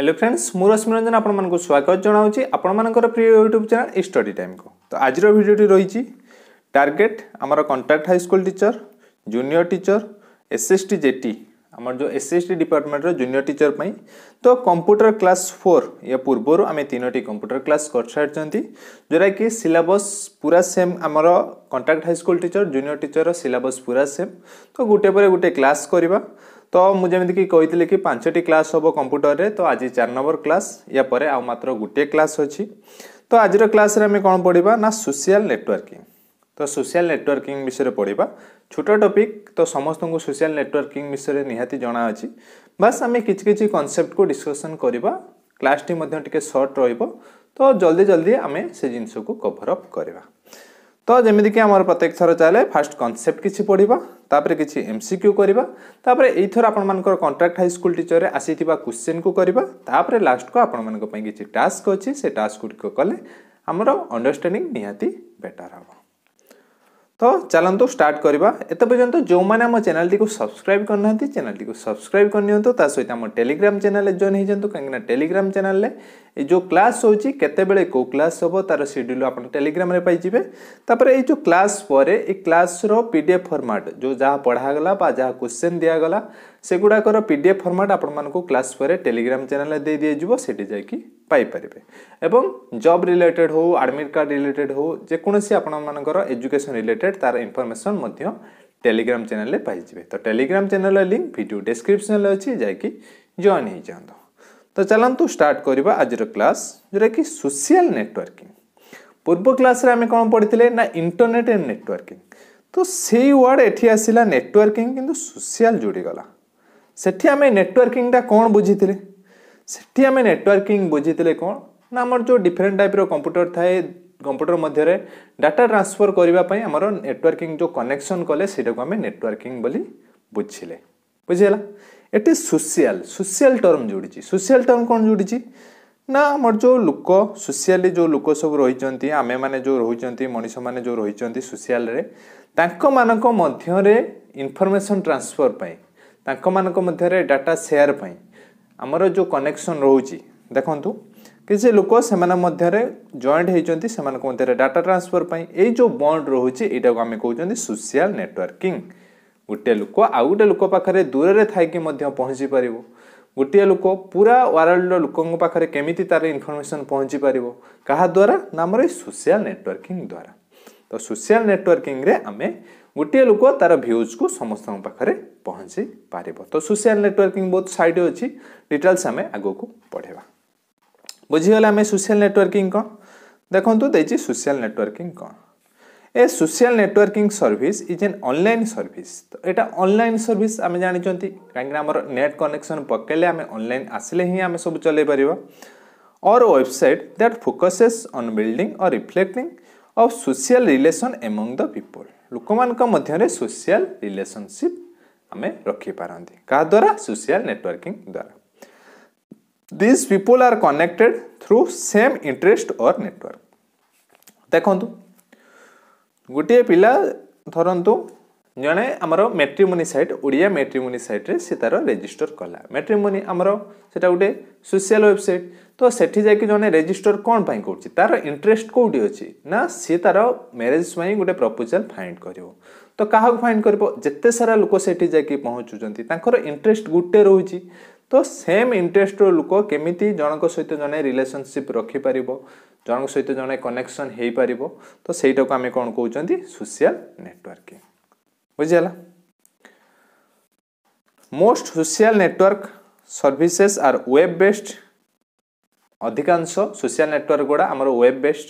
Hello friends মু রশ্মি রঞ্জন আপনার স্বাগত জনাওছি আপনার প্রিয় ইউট্যুব চ্যানেল স্টডি টাইম কু তো আজর ভিডিওটি রয়েছে টার্গেট আমার contract high school teacher junior teacher SST JT আমার যে এসএসটি ডিপার্টমেন্টর জুনিয়র টিচর পাই তো কম্পুটর ক্লাস ফোর ইয়া পূর্বর আমি তিনোটি কম্পুটর ক্লাস করসারি যেটা কি সিলাবস পুরা সেম আমার contract high school teacher junior teacher syllabus পুরা সেম তো গোটে পরে গোটে ক্লাস করা ତ ମୁଁ ଯେମିତିକି କହିଥିଲି କି ପାଞ୍ଚଟି କ୍ଲାସ୍ ହେବ କମ୍ପ୍ୟୁଟରରେ ତ ଆଜି ଚାରି ନମ୍ବର କ୍ଲାସ୍ ୟା ପରେ ଆଉ ମାତ୍ର ଗୋଟିଏ କ୍ଲାସ୍ ଅଛି ତ ଆଜିର କ୍ଲାସ୍ରେ ଆମେ କ'ଣ ପଢ଼ିବା ନା ସୋସିଆଲ ନେଟୱାର୍କିଂ ତ ସୋସିଆଲ ନେଟୱାର୍କିଂ ବିଷୟରେ ପଢ଼ିବା ଛୋଟ ଟପିକ୍ ତ ସମସ୍ତଙ୍କୁ ସୋସିଆଲ ନେଟୱାର୍କିଂ ବିଷୟରେ ନିହାତି ଜଣାଅଛି ବାସ୍ ଆମେ କିଛି କିଛି କନସେପ୍ଟକୁ ଡିସ୍କସନ୍ କରିବା କ୍ଲାସ୍ଟି ମଧ୍ୟ ଟିକେ ସର୍ଟ ରହିବ ତ ଜଲ୍ଦି ଜଲ୍ଦି ଆମେ ସେ ଜିନିଷକୁ କଭର୍ ଅପ୍ କରିବା ତ ଯେମିତିକି ଆମର ପ୍ରତ୍ୟେକ ଥର ଚାଲେ ଫାର୍ଷ୍ଟ କନସେପ୍ଟ କିଛି ପଢ଼ିବା ତାପରେ କିଛି ଏମ୍ ସି କ୍ୟୁ କରିବା ତାପରେ ଏଇଥର ଆପଣମାନଙ୍କର କଣ୍ଟ୍ରାକ୍ଟ ହାଇସ୍କୁଲ ଟିଚରରେ ଆସିଥିବା କୋଶ୍ଚିନ୍କୁ କରିବା ତାପରେ ଲାଷ୍ଟକୁ ଆପଣମାନଙ୍କ ପାଇଁ କିଛି ଟାସ୍କ ଅଛି ସେ ଟାସ୍କ ଗୁଡ଼ିକ କଲେ ଆମର ଅଣ୍ଡରଷ୍ଟାଣ୍ଡିଂ ନିହାତି ବେଟର୍ ହେବ तो चलतु तो स्टार्ट करवा एत जो मैंने आम चैनल को सब्सक्राइब करना चैनल टी सब्सक्राइब करनी ता सहित आम टेलीग्राम चैनल जॉइन हो कहीं टेलीग्राम चैनल जो क्लास होते कौ क्लास हम तार सेड्यूल आप टेलीग्राम पाइबे तापर ये क्लास पर क्लास रो फर्माट जो जहाँ पढ़ागला जहाँ क्वेश्चन दिगला ସେଗୁଡ଼ାକର ପି ଡି ଏଫ୍ ଫର୍ମାଟ୍ ଆପଣମାନଙ୍କୁ କ୍ଲାସ୍ ପରେ ଟେଲିଗ୍ରାମ ଚ୍ୟାନେଲ୍ରେ ଦେଇ ଦିଆଯିବ ସେଠି ଯାଇକି ପାଇପାରିବେ ଏବଂ ଜବ୍ ରିଲେଟେଡ଼୍ ହେଉ ଆଡ଼ମିଟ୍ କାର୍ଡ଼ ରିଲେଟେଡ଼୍ ହେଉ ଯେକୌଣସି ଆପଣମାନଙ୍କର ଏଜୁକେସନ୍ ରିଲେଟେଡ଼୍ ତା'ର ଇନଫର୍ମେସନ୍ ମଧ୍ୟ ଟେଲିଗ୍ରାମ ଚ୍ୟାନେଲ୍ରେ ପାଇଯିବେ ତ ଟେଲିଗ୍ରାମ ଚ୍ୟାନେଲ୍ର ଲିଙ୍କ୍ ଭିଡ଼ିଓ ଡେସ୍କ୍ରିପ୍ସନ୍ରେ ଅଛି ଯାଇକି ଜଏନ୍ ହେଇଯାଆନ୍ତୁ ତ ଚାଲନ୍ତୁ ଷ୍ଟାର୍ଟ କରିବା ଆଜିର କ୍ଲାସ୍ ଯେଉଁଟାକି ସୋସିଆଲ ନେଟୱାର୍କିଂ ପୂର୍ବ କ୍ଲାସ୍ରେ ଆମେ କ'ଣ ପଢ଼ିଥିଲେ ନା ଇଣ୍ଟରନେଟ୍ ଆଣ୍ଡ ନେଟୱାର୍କିଂ ତ ସେଇ ୱାର୍ଡ଼ ଏଠି ଆସିଲା ନେଟୱାର୍କିଂ କିନ୍ତୁ ସୋସିଆଲ ଯୋଡ଼ିଗଲା ସେଠି ଆମେ ନେଟୱାର୍କିଂଟା କ'ଣ ବୁଝିଥିଲେ ସେଠି ଆମେ ନେଟୱାର୍କିଂ ବୁଝିଥିଲେ କ'ଣ ନା ଆମର ଯେଉଁ ଡିଫରେଣ୍ଟ ଟାଇପ୍ର କମ୍ପ୍ୟୁଟର ଥାଏ କମ୍ପ୍ୟୁଟର ମଧ୍ୟରେ ଡାଟା ଟ୍ରାନ୍ସଫର୍ କରିବା ପାଇଁ ଆମର ନେଟୱାର୍କିଂ ଯେଉଁ କନେକ୍ସନ୍ କଲେ ସେଇଟାକୁ ଆମେ ନେଟୱାର୍କିଂ ବୋଲି ବୁଝିଲେ ବୁଝିହେଲା ଏଠି ସୋସିଆଲ ସୋସିଆଲ ଟର୍ମ ଯୋଡ଼ିଛି ସୋସିଆଲ ଟର୍ମ କ'ଣ ଯୋଡ଼ିଛି ନା ଆମର ଯେଉଁ ଲୋକ ସୋସିଆଲି ଯେଉଁ ଲୋକ ସବୁ ରହିଛନ୍ତି ଆମେମାନେ ଯେଉଁ ରହୁଛନ୍ତି ମଣିଷମାନେ ଯେଉଁ ରହିଛନ୍ତି ସୋସିଆଲରେ ତାଙ୍କମାନଙ୍କ ମଧ୍ୟରେ ଇନଫର୍ମେସନ୍ ଟ୍ରାନ୍ସଫର୍ ପାଇଁ डाटा सेयार पर आमर जो कनेक्शन रोच देखु किसी लोक से जॉन्ट होती से डाटा ट्रांसफर पर जो बंड रोचे ये आम कहते सोशियाल नेटवर्किंग गोटे लोक आउ गोटे लोक पाखे दूर से थी पहुँची पार गोटे लोक पूरा वर्ल्ड लोकों पाखे केमी तार इनफर्मेसन पहुँची पार क्या द्वारा ना आम नेटवर्किंग द्वारा तो सोशियाल नेटवर्किंग में आम गोटे लोक तार भ्यूज को समस्त पाखे पहुँची पार तो सोशियाल नेटवर्किंग बहुत सैड अच्छी डिटेल्स आम आगक पढ़ा बुझीगले आम सोशियाल नेटवर्किंग कौन देखो देखिए सोशियाल नेटवर्किंग कौन a social networking service is an online service तो यहाँ अनल सर्विस आम जानते कहीं नेट कनेक्शन पकेले आम अनल आसिले ही आम सब चल पार और website that focuses on building और reflecting of social relation among the people लोक मान सोशल रिलेसनशिप आम रखिपारती द्वारा सोशल नेटवर्किंग द्वारा this people are connected through same interest और नेटवर्क देखु गोटे पिला धरतु ଜଣେ ଆମର ମେଟ୍ରିମୋନି ସାଇଟ୍ ଓଡ଼ିଆ ମେଟ୍ରିମୋନି ସାଇଟ୍ରେ ସେ ତା'ର ରେଜିଷ୍ଟର କଲା ମେଟ୍ରିମୋନି ଆମର ସେଟା ଗୋଟେ ସୋସିଆଲ ୱେବସାଇଟ୍ ତ ସେଠି ଯାଇକି ଜଣେ ରେଜିଷ୍ଟର କ'ଣ ପାଇଁ କରୁଛି ତା'ର ଇଣ୍ଟରେଷ୍ଟ କେଉଁଠି ଅଛି ନା ସିଏ ତା'ର ମ୍ୟାରେଜ୍ ପାଇଁ ଗୋଟେ ପ୍ରପୋଜାଲ୍ ଫାଇଣ୍ଡ କରିବ ତ କାହାକୁ ଫାଇଣ୍ଡ କରିବ ଯେତେ ସାରା ଲୋକ ସେଠି ଯାଇକି ପହଞ୍ଚୁଛନ୍ତି ତାଙ୍କର ଇଣ୍ଟରେଷ୍ଟ ଗୋଟେ ରହୁଛି ତ ସେମ୍ ଇଣ୍ଟରେଷ୍ଟର ଲୋକ କେମିତି ଜଣଙ୍କ ସହିତ ଜଣେ ରିଲେସନସିପ୍ ରଖିପାରିବ ଜଣଙ୍କ ସହିତ ଜଣେ କନେକ୍ସନ୍ ହେଇପାରିବ ତ ସେଇଟାକୁ ଆମେ କ'ଣ କହୁଛନ୍ତି ସୋସିଆଲ ନେଟୱାର୍କିଂ ବୁଝିହେଲା most social network services are web based ଅଧିକାଂଶ ସୋସିଆଲ ନେଟୱାର୍କ ଗୁଡ଼ା ଆମର web based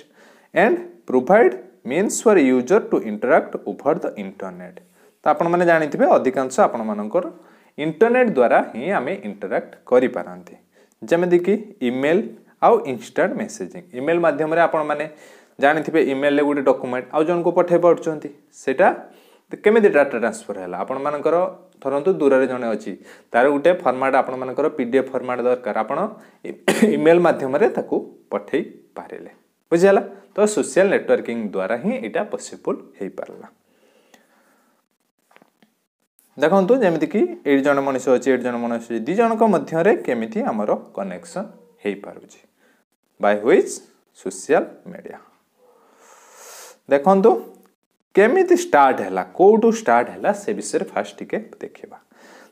and provide means for user to interact over the internet ତ ଆପଣମାନେ ଜାଣିଥିବେ ଅଧିକାଂଶ ଆପଣମାନଙ୍କର ଇଣ୍ଟରନେଟ୍ ଦ୍ୱାରା ହିଁ ଆମେ ଇଣ୍ଟରାକ୍ଟ କରିପାରନ୍ତି ଯେମିତିକି ଇମେଲ୍ ଆଉ ଇନଷ୍ଟାଣ୍ଟ ମେସେଜିଂ ଇମେଲ୍ ମାଧ୍ୟମରେ ଆପଣମାନେ ଜାଣିଥିବେ ଇମେଲ୍ରେ ଗୋଟେ ଡକ୍ୟୁମେଣ୍ଟ ଆଉ ଜଣଙ୍କୁ ପଠାଇ ପାରୁଛନ୍ତି ସେଇଟା କେମିତି ଡାଟା ଟ୍ରାନ୍ସଫର୍ ହେଲା ଆପଣମାନଙ୍କର ଧରନ୍ତୁ ଦୂରରେ ଜଣେ ଅଛି ତା'ର ଗୋଟେ ଫର୍ମାଟ୍ ଆପଣମାନଙ୍କର ପି ଡି ଏଫ୍ ଫର୍ମାଟ୍ ଦରକାର ଆପଣ ଇମେଲ୍ ମାଧ୍ୟମରେ ତାକୁ ପଠାଇ ପାରିଲେ ବୁଝିହେଲା ତ ସୋସିଆଲ୍ ନେଟୱାର୍କିଂ ଦ୍ୱାରା ହିଁ ଏଇଟା ପସିବୁଲ୍ ହେଇପାରିଲା ଦେଖନ୍ତୁ ଯେମିତିକି ଏଇଠି ଜଣେ ମଣିଷ ଅଛି ଏଇଠି ଜଣେ ମଣିଷ ଅଛି ଦୁଇ ଜଣଙ୍କ ମଧ୍ୟରେ କେମିତି ଆମର କନେକ୍ସନ୍ ହେଇପାରୁଛି ବାଇ ହୁଇଜ୍ ସୋସିଆଲ୍ ମିଡ଼ିଆ ଦେଖନ୍ତୁ କେମିତି ଷ୍ଟାର୍ଟ ହେଲା କେଉଁଠୁ ଷ୍ଟାର୍ଟ ହେଲା ସେ ବିଷୟରେ ଫାର୍ଷ୍ଟ ଟିକେ ଦେଖିବା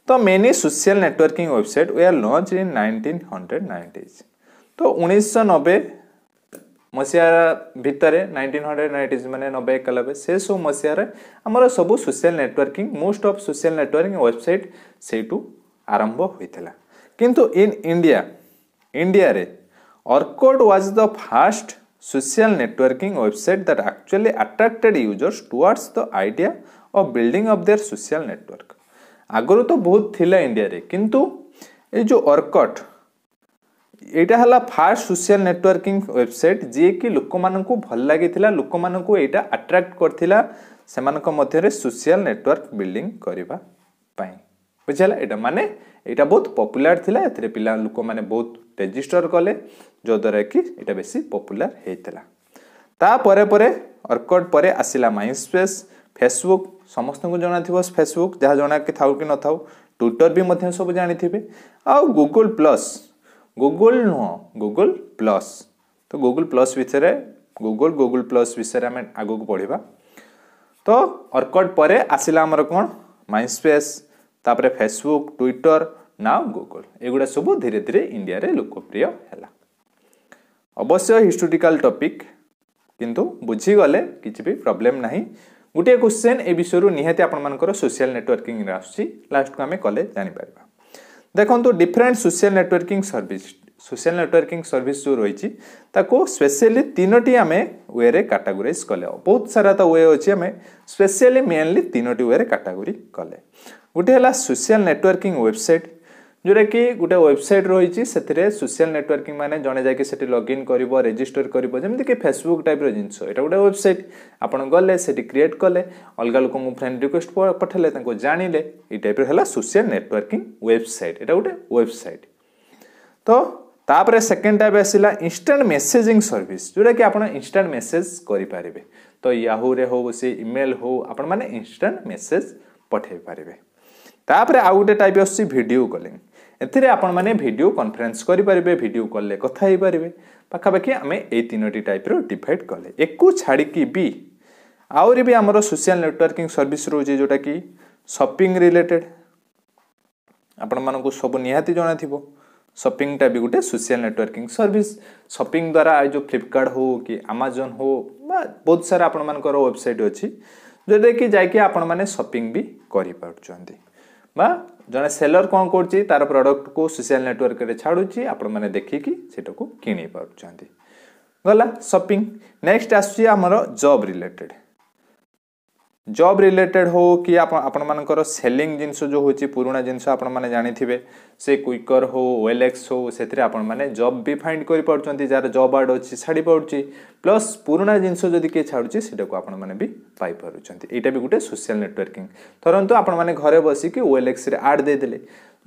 ତ many social networking website we are launch in nineteen hundred nineties ତ ଉଣେଇଶହ ନବେ ମସିହା ଭିତରେ ନାଇନଟିନ୍ ହଣ୍ଡ୍ରେଡ଼ ନାଇଣ୍ଟିଜ୍ ମାନେ ନବେ ଏକାନବେ ସେସବୁ ମସିହାରେ ଆମର ସବୁ social networking most of social networking website ସେଇଠୁ ଆରମ୍ଭ ହୋଇଥିଲା କିନ୍ତୁ ଇନ୍ ଇଣ୍ଡିଆ ଇଣ୍ଡିଆରେ Orkut was the first social networking website that actually attracted users towards the idea of building up their social network ଆଗରୁ ତ ବହୁତ ଥିଲା ଇଣ୍ଡିଆରେ କିନ୍ତୁ ଏଇ ଯେଉଁ ଅର୍କଟ ଏଇଟା ହେଲା ଫାର୍ଷ୍ଟ ସୋସିଆଲ ନେଟୱାର୍କିଂ ୱେବସାଇଟ୍ ଯିଏକି ଲୋକମାନଙ୍କୁ ଭଲ ଲାଗିଥିଲା ଲୋକମାନଙ୍କୁ ଏଇଟା ଆଟ୍ରାକ୍ଟ କରିଥିଲା ସେମାନଙ୍କ ମଧ୍ୟରେ ସୋସିଆଲ ନେଟୱାର୍କ ବିଲ୍ଡିଂ କରିବା ପାଇଁ ବୁଝିହେଲା ଏଇଟା ମାନେ ଏଇଟା ବହୁତ ପପୁଲାର ଥିଲା ଏଥିରେ ପିଲା ଲୋକମାନେ ବହୁତ ରେଜିଷ୍ଟର କଲେ ଯଦ୍ୱାରା କି ଏଇଟା ବେଶୀ ପପୁଲାର ହେଇଥିଲା ତାପରେ ପରେ ଅର୍କଡ଼ ପରେ ଆସିଲା ମାଇଣ୍ଡ ସ୍ପେସ୍ ଫେସବୁକ୍ ସମସ୍ତଙ୍କୁ ଜଣାଥିବ ଫେସବୁକ୍ ଯାହା ଜଣାକି ଥାଉ କି ନଥାଉ ଟ୍ୱିଟର ବି ମଧ୍ୟ ସବୁ ଜାଣିଥିବେ ଆଉ ଗୁଗୁଲ୍ ପ୍ଲସ୍ ଗୁଗୁଲ୍ ନୁହଁ ଗୁଗୁଲ୍ ପ୍ଲସ୍ ତ ଗୁଗୁଲ୍ ପ୍ଲସ୍ ବିଷୟରେ ଗୁଗୁଲ୍ ଗୁଗୁଲ୍ ପ୍ଲସ୍ ବିଷୟରେ ଆମେ ଆଗକୁ ପଢ଼ିବା ତ ଅର୍କଡ଼ ପରେ ଆସିଲା ଆମର କ'ଣ ମାଇଣ୍ଡ ସ୍ପେସ୍ ତାପରେ ଫେସବୁକ୍ ଟ୍ୱିଟର ନାଓ ଗୁଗୁଲ୍ ଏଗୁଡ଼ା ସବୁ ଧୀରେ ଧୀରେ ଇଣ୍ଡିଆରେ ଲୋକପ୍ରିୟ ହେଲା ଅବଶ୍ୟ ହିଷ୍ଟୋରିକାଲ୍ ଟପିକ୍ କିନ୍ତୁ ବୁଝିଗଲେ କିଛି ବି ପ୍ରୋବ୍ଲେମ୍ ନାହିଁ ଗୋଟିଏ କ୍ୱେଶ୍ଚେନ୍ ଏ ବିଷୟରୁ ନିହାତି ଆପଣମାନଙ୍କର ସୋସିଆଲ୍ ନେଟୱାର୍କିଂରେ ଆସୁଛି ଲାଷ୍ଟକୁ ଆମେ କଲେ ଜାଣିପାରିବା ଦେଖନ୍ତୁ different social networking service social networking service ଯେଉଁ ରହିଛି ତାକୁ ସ୍ପେସିଆଲି ତିନୋଟି ଆମେ ୱେରେ କାଟାଗୋରାଇଜ୍ କଲେ ବହୁତ ସାରା ତ ୱେ ଅଛି ଆମେ ସ୍ପେସିଆଲି ମେନ୍ଲି ତିନୋଟି ୱେରେ କାଟାଗୋରି କଲେ ଗୋଟେ ହେଲା ସୋସିଆଲ୍ ନେଟୱାର୍କିଂ ୱେବସାଇଟ୍ ଯେଉଁଟାକି ଗୋଟେ ୱେବସାଇଟ୍ ରହିଛି ସେଥିରେ ସୋସିଆଲ୍ ନେଟୱାର୍କିଂ ମାନେ ଜଣେ ଯାଇକି ସେଠି ଲଗ୍ଇନ୍ କରିବ ରେଜିଷ୍ଟର କରିବ ଯେମିତିକି ଫେସବୁକ୍ ଟାଇପ୍ର ଜିନିଷ ଏଇଟା ଗୋଟେ ୱେବସାଇଟ୍ ଆପଣ ଗଲେ ସେଠି କ୍ରିଏଟ୍ କଲେ ଅଲଗା ଲୋକଙ୍କୁ ଫ୍ରେଣ୍ଡ ରିକ୍ୱେଷ୍ଟ ପଠାଇଲେ ତାଙ୍କୁ ଜାଣିଲେ ଏଇ ଟାଇପ୍ର ହେଲା ସୋସିଆଲ୍ ନେଟୱାର୍କିଂ ୱେବସାଇଟ୍ ଏଇଟା ଗୋଟେ ୱେବସାଇଟ୍ ତ ତାପରେ ସେକେଣ୍ଡ ଟାଇପ୍ ଆସିଲା ଇନଷ୍ଟାଣ୍ଟ ମେସେଜିଂ ସର୍ଭିସ୍ ଯେଉଁଟାକି ଆପଣ ଇନଷ୍ଟାଣ୍ଟ ମେସେଜ୍ କରିପାରିବେ ତ ୟାହୁରେ ହେଉ ସେ ଇମେଲ୍ ହେଉ ଆପଣମାନେ ଇନଷ୍ଟାଣ୍ଟ ମେସେଜ୍ ପଠାଇ ପାରିବେ ତାପରେ ଆଉ ଗୋଟେ ଟାଇପ୍ ଆସୁଛି ଭିଡ଼ିଓ କଲିଂ ଏଥିରେ ଆପଣମାନେ ଭିଡ଼ିଓ କନଫରେନ୍ସ କରିପାରିବେ ଭିଡ଼ିଓ କଲ୍ରେ କଥା ହେଇପାରିବେ ପାଖାପାଖି ଆମେ ଏଇ ତିନୋଟି ଟାଇପ୍ର ଡିଭାଇଡ଼ କଲେ ୟାକୁ ଛାଡ଼ିକି ବି ଆହୁରି ବି ଆମର ସୋସିଆଲ ନେଟୱାର୍କିଂ ସର୍ଭିସ୍ ରହୁଛି ଯେଉଁଟାକି ସପିଂ ରିଲେଟେଡ୍ ଆପଣମାନଙ୍କୁ ସବୁ ନିହାତି ଜଣାଥିବ ସପିଂଟା ବି ଗୋଟେ ସୋସିଆଲ ନେଟୱାର୍କିଂ ସର୍ଭିସ୍ ସପିଂ ଦ୍ୱାରା ଏ ଯେଉଁ ଫ୍ଲିପକାର୍ଟ ହେଉ କି ଆମାଜନ୍ ହେଉ ବା ବହୁତ ସାରା ଆପଣମାନଙ୍କର ୱେବସାଇଟ୍ ଅଛି ଯେଉଁଟାକି ଯାଇକି ଆପଣମାନେ ସପିଂ ବି କରିପାରୁଛନ୍ତି ବା ଜଣେ ସେଲର୍ କ'ଣ କରୁଛି ତା'ର ପ୍ରଡ଼କ୍ଟକୁ ସୋସିଆଲ୍ ନେଟୱାର୍କରେ ଛାଡ଼ୁଛି ଆପଣମାନେ ଦେଖିକି ସେଟାକୁ କିଣି ପାରୁଛନ୍ତି ଗଲା ସପିଂ ନେକ୍ସଟ ଆସୁଛି ଆମର ଜବ୍ ରିଲେଟେଡ଼ জব রিলেটেড হো কি আপনার সেলিং জিনিস যে হচ্ছে পুরোনা জিনিস আপনার জাঁথিবে সে কুইকর হো ওয়েলেক্স হো সে আপনার জব বি ফাইন্ড করে পড়ছেন যার জব আড অছি ছাড়ি পড়ছি প্লস পুরোনা জিনিস যদি কে ছাড়ুছে সেটাকে আপনার বি পাইপারুচ্ছেন এইটা বি গোটে সোশিয়াল নেটওয়ার্কিং ধরতু আপনার ঘরে বসিকি ওয়েলেক্সরে আড দিয়ে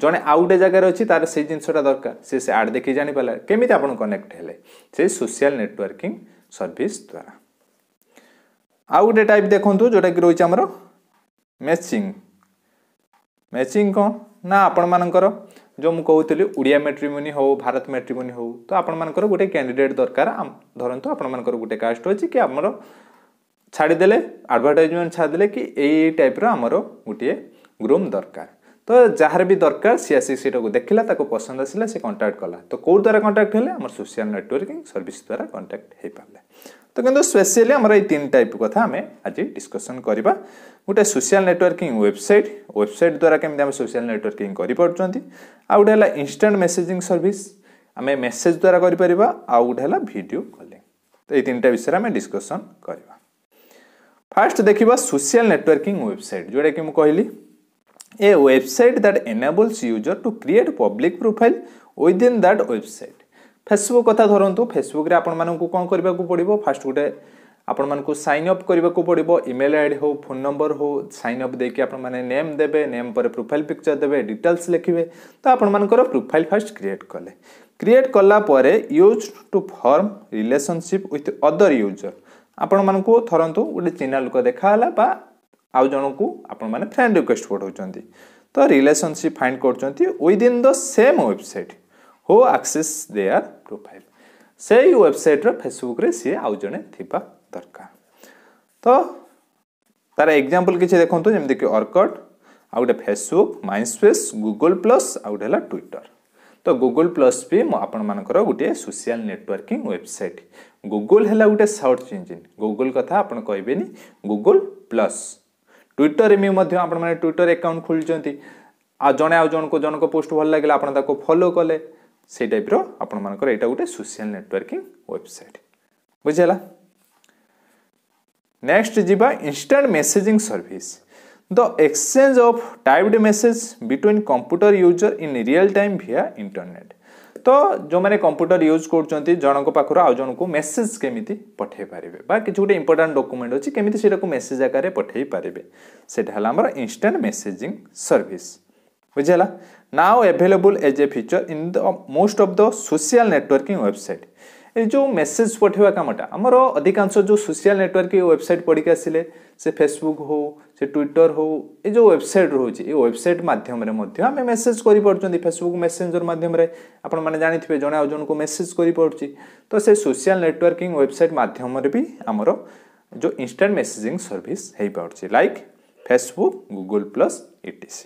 জনে আউ গোটে জায়গায় অছি তার সেই জিনিসটা দরকার সে সে আড দেখি জাঁপারা কেমি আপনার কনেক্ট হলে সেই সোশিয়াল নেটওয়ার্কিং সর্ভিস দ্বারা ଆଉ ଗୋଟେ ଟାଇପ୍ ଦେଖନ୍ତୁ ଯେଉଁଟାକି ରହୁଛି ଆମର ମ୍ୟାଚିଂ ମ୍ୟାଚିଂ କ'ଣ ନା ଆପଣମାନଙ୍କର ଯେଉଁ ମୁଁ କହୁଥିଲି ଓଡ଼ିଆ ମେଟ୍ରିମୋନି ହେଉ ଭାରତ ମେଟ୍ରିମୋନି ହେଉ ତ ଆପଣମାନଙ୍କର ଗୋଟେ କ୍ୟାଣ୍ଡିଡେଟ୍ ଦରକାର ଧରନ୍ତୁ ଆପଣମାନଙ୍କର ଗୋଟେ କାଷ୍ଟ ଅଛି କି ଆମର ଛାଡ଼ିଦେଲେ ଆଡ଼ଭର୍ଟାଇଜମେଣ୍ଟ ଛାଡ଼ିଦେଲେ କି ଏଇ ଟାଇପ୍ର ଆମର ଗୋଟିଏ ଗ୍ରୁମ୍ ଦରକାର ତ ଯାହାର ବି ଦରକାର ସିଏ ଆସିକି ସେଇଟାକୁ ଦେଖିଲା ତାକୁ ପସନ୍ଦ ଆସିଲା ସେ କଣ୍ଟାକ୍ଟ କଲା ତ କେଉଁ ଦ୍ୱାରା କଣ୍ଟାକ୍ଟ ହେଲେ ଆମର ସୋସିଆଲ ନେଟୱାର୍କିଂ ସର୍ଭିସ୍ ଦ୍ୱାରା କଣ୍ଟାକ୍ଟ ହେଇପାରିଲେ ତ କିନ୍ତୁ ସ୍ପେସିଆଲି ଆମର ଏଇ ତିନି ଟାଇପ୍ କଥା ଆମେ ଆଜି ଡିସ୍କସନ୍ କରିବା ଗୋଟେ ସୋସିଆଲ୍ ନେଟୱାର୍କିଂ ୱେବସାଇଟ୍ ୱେବସାଇଟ୍ ଦ୍ୱାରା କେମିତି ଆମେ ସୋସିଆଲ୍ ନେଟୱାର୍କିଂ କରିପାରୁଛନ୍ତି ଆଉ ଗୋଟେ ହେଲା ଇନଷ୍ଟାଣ୍ଟ ମେସେଜିଂ ସର୍ଭିସ୍ ଆମେ ମେସେଜ୍ ଦ୍ୱାରା କରିପାରିବା ଆଉ ଗୋଟେ ହେଲା ଭିଡ଼ିଓ କଲିଂ ତ ଏଇ ତିନିଟା ବିଷୟରେ ଆମେ ଡିସ୍କସନ୍ କରିବା ଫାର୍ଷ୍ଟ ଦେଖିବା ସୋସିଆଲ୍ ନେଟୱାର୍କିଂ ୱେବସାଇଟ୍ ଯେଉଁଟାକି ମୁଁ କହିଲି a website that enables user to create public profile within that website Facebook କଥା ଧରନ୍ତୁ ଫେସବୁକ୍ରେ ଆପଣମାନଙ୍କୁ କ'ଣ କରିବାକୁ ପଡ଼ିବ ଫାଷ୍ଟ ଗୋଟେ ଆପଣମାନଙ୍କୁ ସାଇନ୍ ଅପ୍ କରିବାକୁ ପଡ଼ିବ ଇମେଲ୍ ଆଇ ଡ଼ି ହଉ ଫୋନ୍ ନମ୍ବର ହଉ ସାଇନ୍ ଅପ୍ ଦେଇକି ଆପଣମାନେ ନେମ୍ ଦେବେ ନେମ୍ ପରେ ପ୍ରୋଫାଇଲ୍ ପିକ୍ଚର୍ ଦେବେ ଡିଟେଲ୍ସ ଲେଖିବେ ତ ଆପଣମାନଙ୍କର ପ୍ରୋଫାଇଲ୍ ଫାଷ୍ଟ କ୍ରିଏଟ୍ କଲେ କ୍ରିଏଟ୍ କଲା ପରେ use to form relationship with other user ଆପଣମାନଙ୍କୁ ଧରନ୍ତୁ ଗୋଟେ ଚିହ୍ନା ଲୋକ ଦେଖାହେଲା ବା ଆଉ ଜଣଙ୍କୁ ଆପଣମାନେ ଫ୍ରେଣ୍ଡ ରିକ୍ୱେଷ୍ଟ ପଠାଉଛନ୍ତି ତ ରିଲେସନ୍ସିପ୍ ଫାଇଣ୍ଡ କରୁଛନ୍ତି within the same website who access their profile ସେଇ ୱେବସାଇଟ୍ର ଫେସବୁକ୍ରେ ସିଏ ଆଉ ଜଣେ ଥିବା ଦରକାର ତ ତାର ଏକ୍ଜାମ୍ପଲ୍ କିଛି ଦେଖନ୍ତୁ ଯେମିତିକି ଅର୍କଟ୍ ଆଉ ଗୋଟେ ଫେସବୁକ୍ ମାଇଣ୍ଡସ୍ପେସ୍ ଗୁଗୁଲ୍ ପ୍ଲସ୍ ଆଉ ଗୋଟେ ହେଲା ଟ୍ୱିଟର୍ ତ ଗୁଗୁଲ୍ ପ୍ଲସ୍ ବି ଆପଣମାନଙ୍କର ଗୋଟିଏ ସୋସିଆଲ୍ ନେଟୱାର୍କିଂ ୱେବସାଇଟ୍ ଗୁଗୁଲ୍ ହେଲା ଗୋଟେ ସର୍ଚ୍ଚ ଇଞ୍ଜିନ୍ ଗୁଗୁଲ୍ କଥା ଆପଣ କହିବେନି ଗୁଗୁଲ୍ ପ୍ଲସ୍ ଟ୍ୱିଟର୍ରେ ବି ମଧ୍ୟ ଆପଣମାନେ ଟ୍ୱିଟର୍ ଆକାଉଣ୍ଟ ଖୋଲିଛନ୍ତି ଆଉ ଜଣେ ଆଉ ଜଣଙ୍କୁ ଜଣଙ୍କ ପୋଷ୍ଟ ଭଲ ଲାଗିଲା ଆପଣ ତାକୁ ଫଲୋ କଲେ সেই ଟାଇପ୍ର ଆପଣମାନଙ୍କର ଏଇଟା ଗୋଟେ ସୋସିଆଲ୍ ନେଟୱାର୍କିଂ ୱେବସାଇଟ୍ ବୁଝିହେଲା ନେକ୍ସଟ ଯିବା instant messaging service the exchange of typed message between computer user in real time via internet ତ ଯେଉଁମାନେ କମ୍ପ୍ୟୁଟର ୟୁଜ୍ କରୁଛନ୍ତି ଜଣଙ୍କ ପାଖରୁ ଆଉ ଜଣଙ୍କୁ ମେସେଜ କେମିତି ପଠାଇ ପାରିବେ ବା କିଛି ଗୋଟେ ଇମ୍ପୋର୍ଟାଣ୍ଟ ଡକୁମେଣ୍ଟ ଅଛି କେମିତି ସେଇଟାକୁ ମେସେଜ ଆକାରରେ ପଠାଇ ପାରିବେ ସେଇଟା ହେଲା ଆମର ଇନଷ୍ଟାଣ୍ଟ ମେସେଜିଂ ସର୍ଭିସ୍ ବୁଝିହେଲା now available as a feature in the most of the social networking website ଏ ଯେଉଁ ମେସେଜ୍ ପଠାଇବା କାମଟା ଆମର ଅଧିକାଂଶ ଯେଉଁ ସୋସିଆଲ ନେଟୱାର୍କିଂ ୱେବସାଇଟ୍ ପଢ଼ିକି ଆସିଲେ ସେ ଫେସବୁକ୍ ହଉ ସେ ଟ୍ୱିଟର୍ ହଉ ଏ ଯେଉଁ ୱେବସାଇଟ୍ ରହୁଛି ଏ ୱେବସାଇଟ୍ ମାଧ୍ୟମରେ ମଧ୍ୟ ଆମେ ମେସେଜ୍ କରିପାରୁଛନ୍ତି ଫେସବୁକ୍ ମେସେଞ୍ଜର ମାଧ୍ୟମରେ ଆପଣମାନେ ଜାଣିଥିବେ ଜଣେ ଆଉ ଜଣଙ୍କୁ ମେସେଜ୍ କରିପାରୁଛି ତ ସେ ସୋସିଆଲ ନେଟୱାର୍କିଂ ୱେବସାଇଟ୍ ମାଧ୍ୟମରେ ବି ଆମର ଯେଉଁ ଇନଷ୍ଟାଣ୍ଟ ମେସେଜିଂ ସର୍ଭିସ୍ ହେଇପାରୁଛି like Facebook Google plus ETC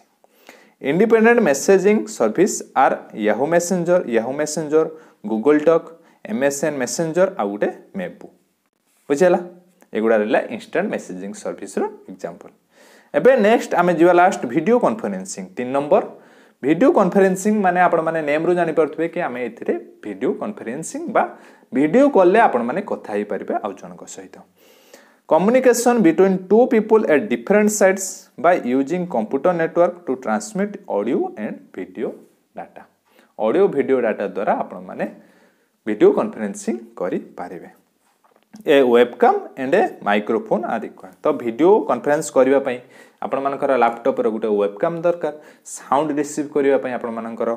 Independent messaging service are Yahoo Messenger, Yahoo Messenger, Google Doc, MSN Messenger ଆଉ ଗୋଟେ ମେବୁ ବୁଝିହେଲା ଏଗୁଡ଼ା ରହିଲା ଇନଷ୍ଟାଣ୍ଟ ମେସେଜିଂ ସର୍ଭିସର ଏକ୍ଜାମ୍ପଲ୍ ଏବେ ନେକ୍ସଟ ଆମେ ଯିବା ଲାଷ୍ଟ ଭିଡ଼ିଓ କନଫରେନ୍ସିଂ ତିନି ନମ୍ବର ଭିଡ଼ିଓ କନଫରେନ୍ସିଂ ମାନେ ଆପଣମାନେ ନେମ୍ରୁ ଜାଣିପାରୁଥିବେ କି ଆମେ ଏଥିରେ ଭିଡ଼ିଓ କନଫରେନ୍ସିଂ ବା ଭିଡ଼ିଓ କଲ୍ରେ ଆପଣମାନେ କଥା ହେଇପାରିବେ ଆଉ ଜଣଙ୍କ ସହିତ Communication between two people at different sites by using computer network to transmit audio and video data. Audio video data দ্বারা ଆପଣମାନେ video conferencing କରିପାରିବେ। ଏ ୱେବକାମ୍ ଆଣ୍ଡ ଏ ମାଇକ୍ରୋଫୋନ୍ ଆର୍ ରିକ୍ୱାର୍ ତ ଭିଡ଼ିଓ କନଫରେନ୍ସ କରିବା ପାଇଁ ଆପଣମାନଙ୍କର ଲ୍ୟାପଟପ୍ର ଗୋଟେ ୱେବକାମ୍ ଦରକାର ସାଉଣ୍ଡ ରିସିଭ୍ କରିବା ପାଇଁ ଆପଣମାନଙ୍କର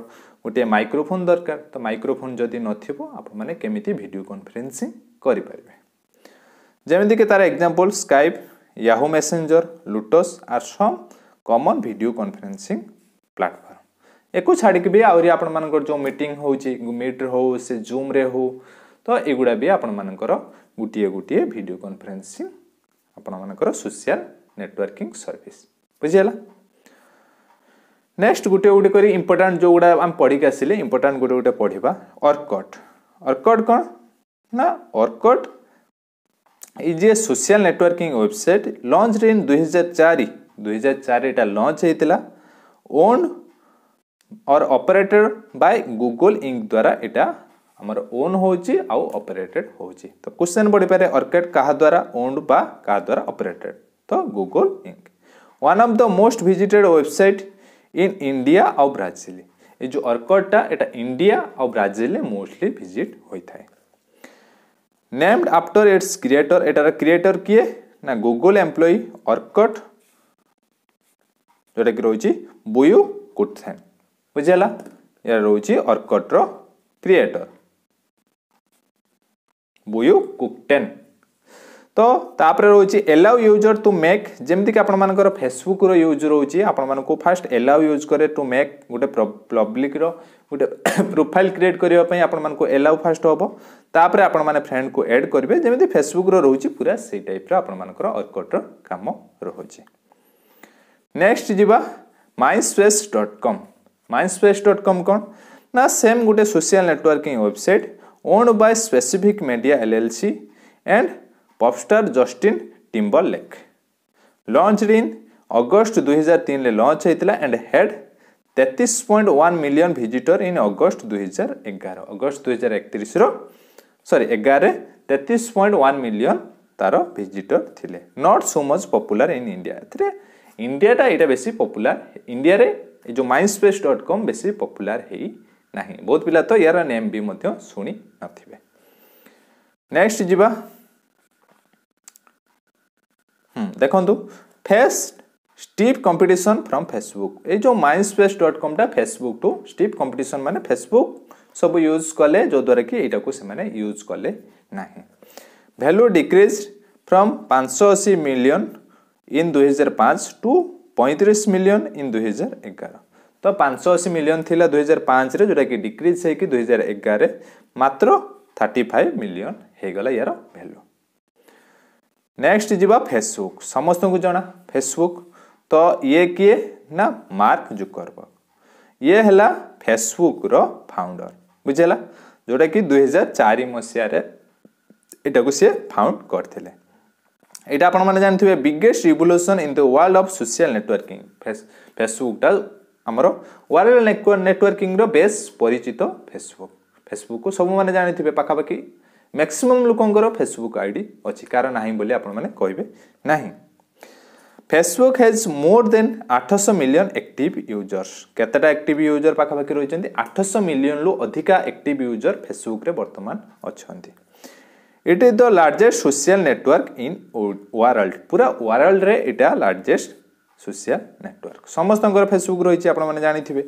ଗୋଟିଏ ମାଇକ୍ରୋଫୋନ୍ ଦରକାର ତ ମାଇକ୍ରୋଫୋନ୍ ଯଦି ନଥିବ ଆପଣମାନେ କେମିତି ଭିଡ଼ିଓ କନଫରେନ୍ସିଂ କରିପାରିବେ ଯେମିତିକି ତାର example Skype Yahoo messenger Lotus are some common video conferencing platform ୟାକୁ ଛାଡ଼ିକି ବି ଆହୁରି ଆପଣମାନଙ୍କର ଯେଉଁ ମିଟିଂ ହେଉଛି ମିଟ୍ରେ ହେଉ ସେ ଜୁମ୍ରେ ହେଉ ତ ଏଗୁଡ଼ା ବି ଆପଣମାନଙ୍କର ଗୋଟିଏ ଗୋଟିଏ ଭିଡ଼ିଓ କନଫରେନ୍ସିଂ ଆପଣମାନଙ୍କର ସୋସିଆଲ ନେଟୱାର୍କିଂ ସର୍ଭିସ୍ ବୁଝିହେଲା ନେକ୍ସଟ ଗୋଟେ ଗୋଟେ କରି ଇମ୍ପୋର୍ଟାଣ୍ଟ ଯେଉଁଗୁଡ଼ା ଆମେ ପଢ଼ିକି ଆସିଲେ ଇମ୍ପୋର୍ଟାଣ୍ଟ ଗୋଟେ ଗୋଟେ ପଢ଼ିବା ଅର୍କଟ୍ ଅର୍କଟ୍ କ'ଣ ନା Orkut is a social networking website launch in दुई हजार चार दुई हजार चार एटा लॉन्च होता ओन्ड और ऑपरेटेड बाय गूगल इंक द्वारा एटा আমার ওন হচ্ছে আউ অপরেটেড হচ্ছে তো কোশ্চেন পড়িপারে অর্কেড কাহা দ্বারা ওন্ড বা কাহা দ্বারা অপরেটেড তো Google Inc one of the most visited website in India আউ ব্রাজিল এই যে অর্কডটা এটা ইন্ডিয়া আউ ব্রাজিলে মোস্টলি ভিজিট হয়ে থাকে नेम्ड आफ्टर इट्स क्रिएटर एटार क्रिएटर किए ना गूगल एम्प्लय अर्कट जोटा कि रोच बुयु कुटथैन बुझेगा यार रोच अर्कट्र क्रिएटर बुयु कुटेन तो ताप रोच एलाउ यूजर टू मेक् जमीक आपर फेसबुक रूज रोज आपण फास्ट एलाउ यूज कैर टू मेक् गोटे पब्लिक ଗୋଟେ ପ୍ରୋଫାଇଲ୍ କ୍ରିଏଟ୍ କରିବା ପାଇଁ ଆପଣମାନଙ୍କୁ ଏଲାଉ ଫାଷ୍ଟ ହେବ ତାପରେ ଆପଣମାନେ ଫ୍ରେଣ୍ଡକୁ ଏଡ଼୍ କରିବେ ଯେମିତି ଫେସବୁକ୍ର ରହୁଛି ପୁରା ସେଇ ଟାଇପ୍ର ଆପଣମାନଙ୍କର ୱାର୍କଆଉଟ୍ର କାମ ରହୁଛି ନେକ୍ସଟ ଯିବା mind space dot com mind space dot com କ'ଣ ନା ସେମ୍ ଗୋଟେ social networking website own by specific media L L C and popstar Justin Timberlake launch in August ଦୁଇହଜାର ତିନିରେ ଲଞ୍ଚ ହେଇଥିଲା ଆଣ୍ଡ ହେଡ଼୍ তেত্রিশ point one million visitor in August দুই হাজার এগার অগস্ট দুই হাজার একত্রিশর সরি এগারে তেত্রিশ পয়েন্ট ওয়ান মিলিয়ন তার ভিজিটর লে not so much popular in India এতে ইন্ডিয়াটা এটা বেশি পপুলার ইন্ডিয়ার এই যে মাইন্ড স্পেস ডট কম বেশি পপুলার হয়ে না বহুত পিলা তো ইয়ার নেম বি শুনি নথিবে নেক্সট যা হুম দেখুন face steep competition from Facebook ये जो माइंड स्पेस डट टा फेसबुक टू स्टीप कंपटीशन मैंने फेसबुक सब यूज कले जोद्वारा कि यटा को यूज कले ना भैल्यू डिक्रीज फ्रम पांच अशी मिलियन इन दुई हजार पाँच टू पैंतीस मिलियन इन दुई हजार एगार तो पाँच अशी मिलियन थी दुई हजार पाँच जोटा कि डिक्रीज हो दुई हजार एगार मात्र थर्टी फाइव मिलियन गला यार भैल्यू नेक्स्ट जी फेसबुक समस्त को जना फेसबुक ତ ଇଏ କିଏ ନା ମାର୍କ ଜୁକରବର୍ଗ ଇଏ ହେଲା ଫେସବୁକ୍ର ଫାଉଣ୍ଡର ବୁଝିହେଲା ଯେଉଁଟାକି ଦୁଇହଜାର ଚାରି ମସିହାରେ ଏଇଟାକୁ ସିଏ ଫାଉଣ୍ଡ କରିଥିଲେ ଏଇଟା ଆପଣମାନେ ଜାଣିଥିବେ biggest revolution in the world of social networking ଫେସବୁକ୍ଟା ଆମର ୱାର୍ଲଡ ନେଟୱାର୍କିଂର ବେଶ୍ ପରିଚିତ ଫେସବୁକ୍ ଫେସବୁକ୍କୁ ସବୁମାନେ ଜାଣିଥିବେ ପାଖାପାଖି ମ୍ୟାକ୍ସିମମ୍ ଲୋକଙ୍କର ଫେସବୁକ୍ ଆଇଡ଼ି ଅଛି କାହାର ନାହିଁ ବୋଲି ଆପଣମାନେ କହିବେ ନାହିଁ फेसबुक हेज मोर देन आठश मिलियन एक्ट यूजर्स केतटा एक्टिव यूजर पाखापाखि रही आठश मिलियन रु अधिक एक्टिव यूजर फेसबुक बर्तमान अच्छा it is the largest social network in world पूरा वर्ल्ड रे इटा लार्जेस्ट सोशल नेटवर्क समस्त फेसबुक रही आपने जानते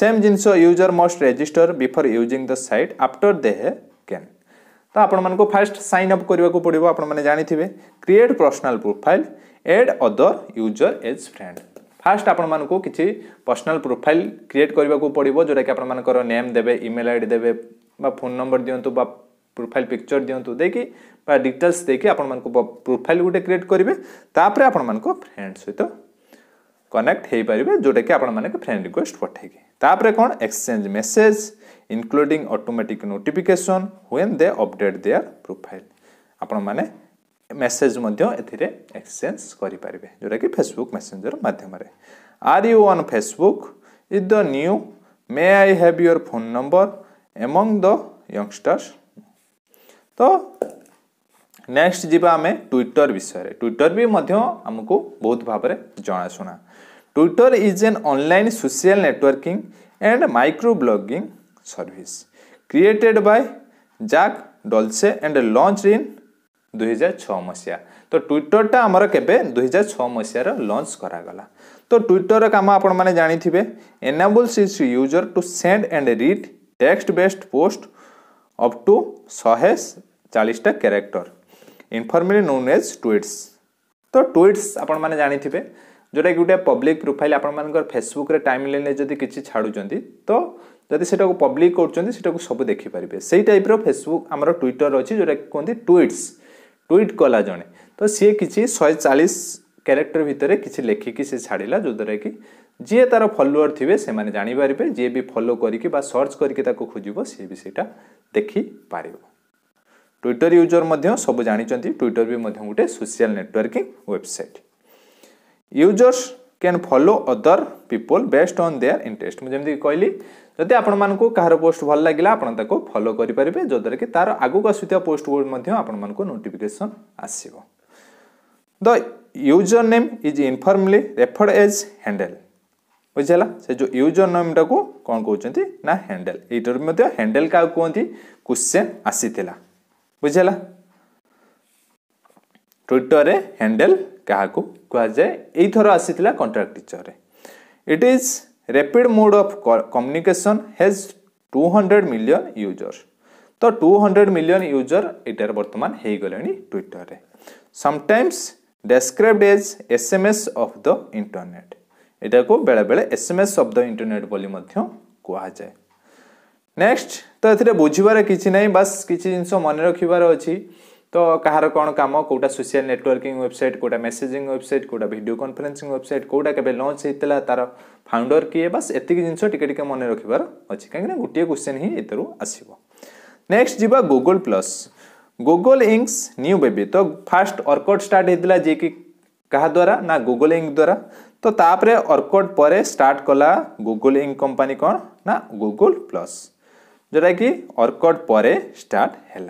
सेम जिनस user must register before using the site after they है कैन तो आपण मैं फास्ट सैनअप करने को पड़ो आपने जानते create personal profile add other user as friend first आपण किसी पर्सनाल प्रोफाइल क्रिएट करने को पड़ो जोटा कि आपर नेम देवे इमेल आई डी देवे फोन नंबर दिंतु प्रोफाइल पिक्चर दिंतु देखिए डिटेल्स देखिए आपण प्रोफाइल गोटे क्रिएट करेंगे तापर आपण फ्रेंड सहित कनेक्ट हो पारे जोटा कि आपण फ्रेंड रिक्वेस्ट पठेगी तापर कौन exchange message including automatic notification when they update their profile आपण मैंने मेसेज एक्सचेज करें जोटा कि फेसबुक मेसेंजर मध्यम are you on Facebook is the new may I have your phone number among the youngsters तो नेक्स्ट जीवा आम Twitter विषय ट्विटर भी आमको बहुत भाव जनाशुना Twitter is an online social networking and microblogging service created by Jack Dorsey and launch in 2017 ଦୁଇହଜାର ଛଅ ମସିହା ତ ଟ୍ୱିଟରଟା ଆମର କେବେ ଦୁଇହଜାର ଛଅ ମସିହାର ଲଞ୍ଚ କରାଗଲା ତ ଟ୍ୱିଟରର କାମ ଆପଣମାନେ ଜାଣିଥିବେ enables is user to send and read text based post up to ଶହେ ଚାଳିଶଟା character informally known as tweets ତ ଟ୍ୱିଟ୍ସ ଆପଣମାନେ ଜାଣିଥିବେ ଯେଉଁଟାକି ଗୋଟେ ପବ୍ଲିକ୍ ପ୍ରୋଫାଇଲ୍ ଆପଣମାନଙ୍କର ଫେସବୁକ୍ରେ ଟାଇମ୍ ଲାଇନ୍ରେ ଯଦି କିଛି ଛାଡ଼ୁଛନ୍ତି ତ ଯଦି ସେଇଟାକୁ ପବ୍ଲିକ୍ କରୁଛନ୍ତି ସେଇଟାକୁ ସବୁ ଦେଖିପାରିବେ ସେଇ ଟାଇପ୍ର ଫେସବୁକ୍ ଆମର ଟ୍ୱିଟର୍ ଅଛି ଯେଉଁଟାକି କୁହନ୍ତି ଟ୍ୱିଟ୍ସ ଟ୍ୱିଟ୍ କଲା ଜଣେ ତ ସିଏ କିଛି ଶହେ ଚାଳିଶ କ୍ୟାରେକ୍ଟର ଭିତରେ କିଛି ଲେଖିକି ସେ ଛାଡ଼ିଲା ଯେଉଁଦ୍ୱାରା କି ଯିଏ ତା'ର ଫଲୋଅର୍ ଥିବେ ସେମାନେ ଜାଣିପାରିବେ ଯିଏ ବି ଫଲୋ କରିକି ବା ସର୍ଚ୍ଚ କରିକି ତାକୁ ଖୋଜିବ ସିଏ ବି ସେଇଟା ଦେଖିପାରିବ ଟ୍ୱିଟର ୟୁଜର୍ ମଧ୍ୟ ସବୁ ଜାଣିଛନ୍ତି ଟ୍ୱିଟର ବି ମଧ୍ୟ ଗୋଟେ social networking website users can follow other people based on their interest ମୁଁ ଯେମିତି କହିଲି ଯଦି ଆପଣମାନଙ୍କୁ କାହାର ପୋଷ୍ଟ ଭଲ ଲାଗିଲା ଆପଣ ତାକୁ ଫଲୋ କରିପାରିବେ ଯଦ୍ୱାରା କି ତାର ଆଗକୁ ଆସୁଥିବା ପୋଷ୍ଟ ମଧ୍ୟ ଆପଣମାନଙ୍କୁ ନୋଟିଫିକେସନ୍ ଆସିବ the user name is informally referred as handle ବୁଝିହେଲା ସେ ଯେଉଁ ୟୁଜର ନେମ୍ଟାକୁ କ'ଣ କହୁଛନ୍ତି ନା ହ୍ୟାଣ୍ଡେଲ୍ ଏଇଟାରୁ ମଧ୍ୟ ହ୍ୟାଣ୍ଡେଲ୍ କାହାକୁ କୁହନ୍ତି କୋଶ୍ଚେନ୍ ଆସିଥିଲା ବୁଝିହେଲା ଟ୍ୱିଟରରେ ହ୍ୟାଣ୍ଡେଲ୍ କାହାକୁ କୁହାଯାଏ ଏଇଥର ଆସିଥିଲା କଣ୍ଟ୍ରାକ୍ଟ ଟିଚର୍ରେ it is rapid mode of communication has two hundred million user ତ ଟୁ ହଣ୍ଡ୍ରେଡ଼ ମିଲିୟନ୍ ୟୁଜର୍ ଏଇଟାରେ ବର୍ତ୍ତମାନ ହେଇଗଲେଣି ଟ୍ୱିଟର୍ରେ sometimes described as S M S of the internet ଏଇଟାକୁ ବେଳେବେଳେ S M S of the internet ବୋଲି ମଧ୍ୟ କୁହାଯାଏ ନେକ୍ସଟ ତ ଏଥିରେ ବୁଝିବାର କିଛି ନାହିଁ ବାସ୍ କିଛି ଜିନିଷ ମନେ ରଖିବାର ଅଛି तो कह रण कम कौटा सोशियाल नेटवर्किंग वेबसाइट कौटा मेसेजिंग वेबसाइट कौटा भिडियो कन्फरेन्सींग वेबसाइट कौटा के लंच होता तार फाउंडर किए बास एति जिनस मन रखार अच्छे कहीं गोटे क्वेश्चन ही यूर आसो नेक्स्ट जीवा Google Plus Google Inc's new baby तो फास्ट अर्कड स्टार्ट होता जी कि क्या द्वारा ना गूगल इंक द्वारा तो तापरे अर्कड पर स्टार्ट कला गुगुल इंक कंपानी कौन ना गूगल प्लस जोटा कि अर्कड पर स्टार्ट है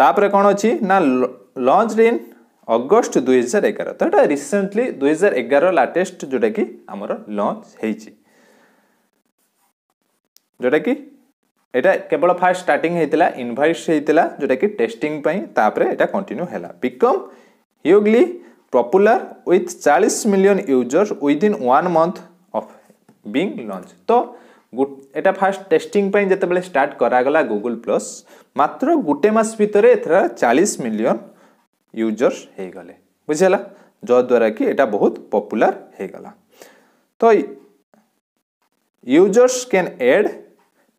ତାପରେ କ'ଣ ଅଛି ନା ଲଞ୍ଚ ଇନ୍ ଅଗଷ୍ଟ ଦୁଇହଜାର ଏଗାର ତ ଏଇଟା ରିସେଣ୍ଟଲି ଦୁଇହଜାର ଏଗାର ଲାଟେଷ୍ଟ ଯେଉଁଟାକି ଆମର ଲଞ୍ଚ ହେଇଛି ଯେଉଁଟାକି এটা কেবল ফার্স্ট স্টার্টিং হয়েছিল ইনভাইটস হয়েছিল যেটাকি টেস্টিং পাই তাপরে এটা কন্টিনিউ হেলা বিকম হিউগলি পপুলার উইথ চাশ million users within one month of being launch তো ଏଇଟା ଫାଷ୍ଟ ଟେଷ୍ଟିଂ ପାଇଁ ଯେତେବେଳେ ଷ୍ଟାର୍ଟ କରାଗଲା ଗୁଗୁଲ୍ ପ୍ଲସ୍ ମାତ୍ର ଗୋଟେ ମାସ ଭିତରେ ଏଥର ଚାଳିଶ ମିଲିୟନ୍ ୟୁଜର୍ସ ହେଇଗଲେ ବୁଝିହେଲା ଯଦ୍ୱାରା କି ଏଇଟା ବହୁତ ପପୁଲାର ହେଇଗଲା ତ users can add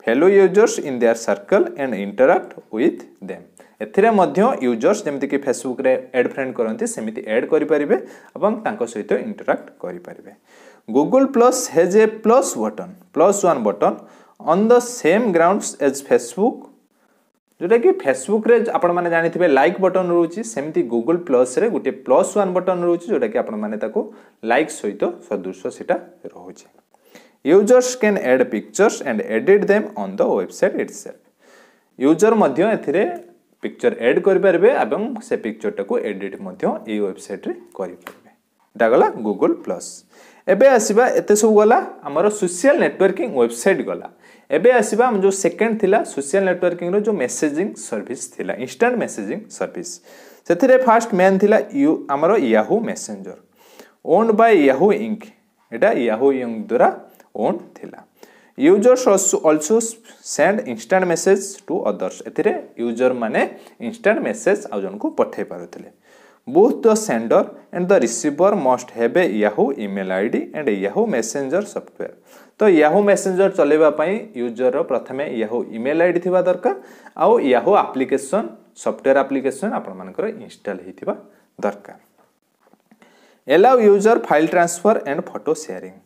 fellow users in their circle and interact with them ଏଥିରେ ମଧ୍ୟ ୟୁଜର୍ସ ଯେମିତିକି ଫେସବୁକ୍ରେ ଏଡ଼୍ ଫ୍ରେଣ୍ଡ କରନ୍ତି ସେମିତି ଏଡ଼୍ କରିପାରିବେ ଏବଂ ତାଙ୍କ ସହିତ ଇଣ୍ଟରାକ୍ଟ କରିପାରିବେ Google Plus has a plus button plus one button on the same grounds as Facebook ଯେଉଁଟାକି ଫେସବୁକ୍ରେ ଆପଣମାନେ ଜାଣିଥିବେ ଲାଇକ୍ ବଟନ୍ ରହୁଛି ସେମିତି ଗୁଗୁଲ୍ ପ୍ଲସ୍ରେ ଗୋଟିଏ ପ୍ଲସ୍ ୱାନ୍ ବଟନ୍ ରହୁଛି ଯେଉଁଟାକି ଆପଣମାନେ ତାକୁ ଲାଇକ୍ ସହିତ ସଦୃଶ ସେଇଟା ରହୁଛି users can add pictures and edit them on the website itself user ମଧ୍ୟ ଏଥିରେ পিকচর এড করে পারবে এবং সে পিকচরটাকে এডিট মধ্যে এই ওয়েবসাইটে করে পারবে এটা গলা গুগল প্লস এবে আসবা এতে সব গলা আমার সোশিয়াল নেটওয়ার্কিং ওয়েবসাইট গলা এবে আসবা আমার যে সেকেন্ড লা সোশিয়াল নেটওয়ার্কিং যে মেসেজিং সর্ভিস লা ইনস্টান্ট মেসেজিং সর্ভিস ସେଥିରେ ଫାଷ୍ଟ ମେନ୍ ଥିଲା ୟୁ ଆମର Yahoo Messenger owned by Yahoo Inc ଏଇଟା ୟାହୁ ଇଙ୍କ ଦ୍ୱାରା ଓନ୍ ଥିଲା users also send instant message to others एजर मैंने इनस्टाट मेसेज आज जन को पठे पारे both the sender and the receiver must have a Yahoo email D and Yahoo Messenger software तो याहू मेसेंजर चलवाई यूजर प्रथम याहू इमेल आईडी थी दरकार आउ याहू आप्लिकेसन सफ्टवेयर आप्लिकेसन आपर इनस्टल होता दरकार allow user file transfer and photo sharing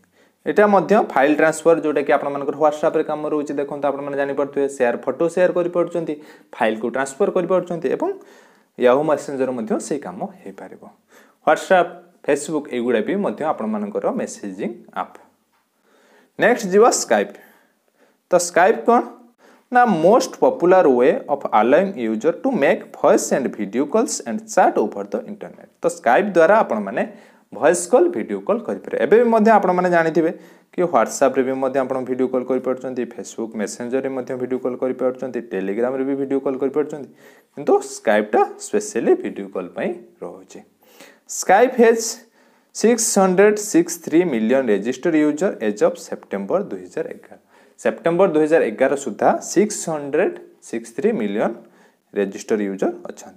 এটা মধ্যে ফাইল ট্রান্সফর যেটাকি আপনার হোয়াটসঅ্যাপে কাম রয়েছে দেখুন আপনার জাঁপারে সেয়ার ফটো সেয়ার করে পড়ছেন ফাইলকু ট্রান্সফর করে পড়ছেন এবং ইয়াহু মেসেঞ্জর মধ্যে সেই কাম হয়ে পার হোয়াটসঅ্যাপ ফেসবুক এগুড়া বি মধ্যে আপনার মেসেজিং আপ নেক্সট যা স্কাইপ তো স্কাইপ কম না most popular way of allowing user to make voice and video calls and chat over the internet তো স্কাইপ দ্বারা আপনার भयस कल भिड कल करें जानते कि ह्वाट्सअप भी भिड कल कर फेसबुक मेसेंजर में भिड कल कर टेलीग्राम भी भिड कल कर कितु स्कैपटा स्पेशली भिड कल रोचे Skype has six hundred six three million registered user as of September दुईार एगार सेप्टेम्बर दुईार एगार सुधा six hundred six three million registered user अच्छा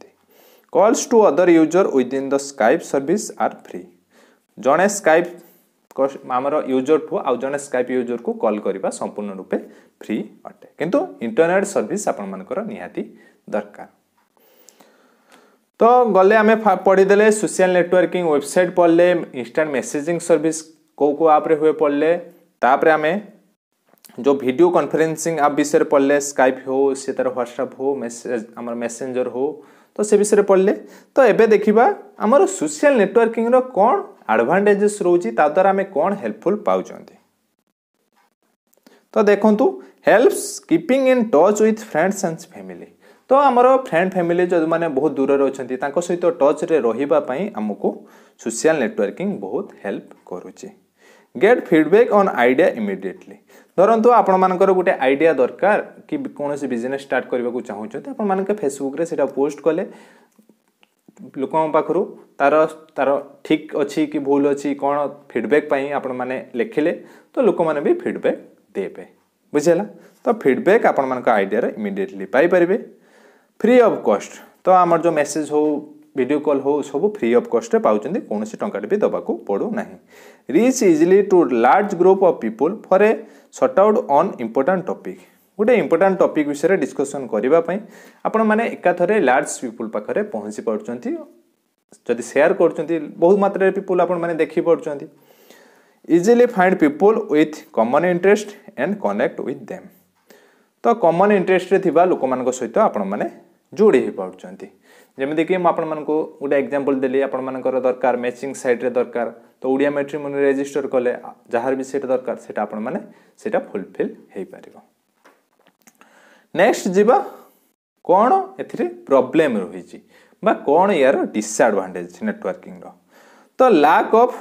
calls to other user within the Skype service are free जड़े Skype आमर user ठू आउ जड़े स्काइप यूजर को कल करवा संपूर्ण रूपे फ्री अटे किंतु इंटरनेट सर्विस आपण मानकर दरकार तो गले आम पढ़ीदे सोशल नेटवर्किंग वेबसाइट पढ़ले इंस्टांट मेसेजिंग सर्विस कौ कौ आप हुए पढ़ले तापर आम जो भिडियो कन्फरेन्सींग आप विषय पढ़ले स्काइप हो सी तार ह्वाट्सअप हो मेसेज मेसेंजर हो तो से विषय पढ़ले तो एवं देखा आमर सोशल नेटवर्किंग कौन ଆଡ଼ଭାଣ୍ଟେଜେସ୍ ରହୁଛି ତା ଦ୍ୱାରା ଆମେ କ'ଣ ହେଲ୍ପଫୁଲ୍ ପାଉଛନ୍ତି ତ ଦେଖନ୍ତୁ helps keeping in touch with friends and family ତ ଆମର ଫ୍ରେଣ୍ଡ ଫ୍ୟାମିଲି ଯେଉଁମାନେ ବହୁତ ଦୂରରେ ଅଛନ୍ତି ତାଙ୍କ ସହିତ ଟଚ୍ରେ ରହିବା ପାଇଁ ଆମକୁ ସୋସିଆଲ ନେଟୱାର୍କିଂ ବହୁତ ହେଲ୍ପ କରୁଛି get feedback on idea immediately ଧରନ୍ତୁ ଆପଣମାନଙ୍କର ଗୋଟେ ଆଇଡ଼ିଆ ଦରକାର କି କୌଣସି ବିଜନେସ୍ ଷ୍ଟାର୍ଟ କରିବାକୁ ଚାହୁଁଛନ୍ତି ଆପଣମାନଙ୍କ ଫେସବୁକ୍ରେ ସେଇଟା ପୋଷ୍ଟ କଲେ लोक तार तार ठीक अच्छी कि भूल अच्छी कौन फिडबैक आपण लिखिले तो लोक मैंने भी फिडबैक् देते बुझेगा तो फिडबैक् आपण मान आईडिया इमिडिएटलीपरें फ्री अफ कस्ट तो आम जो मेसेज हो वीडियो कॉल हो सब फ्री अफ कस्ट्रे पाँच कौन सी टाटे भी देवाक पड़ूना reach easily to large group of people for a sort out an important topic ଗୋଟେ ଇମ୍ପୋର୍ଟାଣ୍ଟ ଟପିକ୍ ବିଷୟରେ ଡିସ୍କସନ୍ କରିବା ପାଇଁ ଆପଣମାନେ ଏକାଥରେ ଲାର୍ଜ ପିପୁଲ୍ ପାଖରେ ପହଞ୍ଚି ପାରୁଛନ୍ତି ଯଦି ସେୟାର କରୁଛନ୍ତି ବହୁତ ମାତ୍ରାରେ ପିପୁଲ୍ ଆପଣମାନେ ଦେଖିପାରୁଛନ୍ତି easily find people with common interest and connect with them ତ କମନ୍ ଇଣ୍ଟରେଷ୍ଟରେ ଥିବା ଲୋକମାନଙ୍କ ସହିତ ଆପଣମାନେ ଯୋଡ଼ି ହୋଇପାରୁଛନ୍ତି ଯେମିତିକି ମୁଁ ଆପଣମାନଙ୍କୁ ଗୋଟେ ଏକ୍ଜାମ୍ପଲ୍ ଦେଲି ଆପଣମାନଙ୍କର ଦରକାର ମ୍ୟାଚିଂ ସାଇଟ୍ରେ ଦରକାର ତ ଓଡ଼ିଆ ମେଟ୍ରିମୋନି ରେଜିଷ୍ଟର କଲେ ଯାହାର ବି ସେଇଟା ଦରକାର ସେଇଟା ଆପଣମାନେ ସେଇଟା ଫୁଲଫିଲ୍ ହୋଇପାରିବ ନେକ୍ସଟ ଯିବା କ'ଣ ଏଥିରେ ପ୍ରବ୍ଲେମ୍ ରହିଛି ବା କ'ଣ ଏହାର ଡିସଆଡ଼ଭାଣ୍ଟେଜ୍ ନେଟୱାର୍କିଂର ତ ଲ୍ୟାକ୍ ଅଫ୍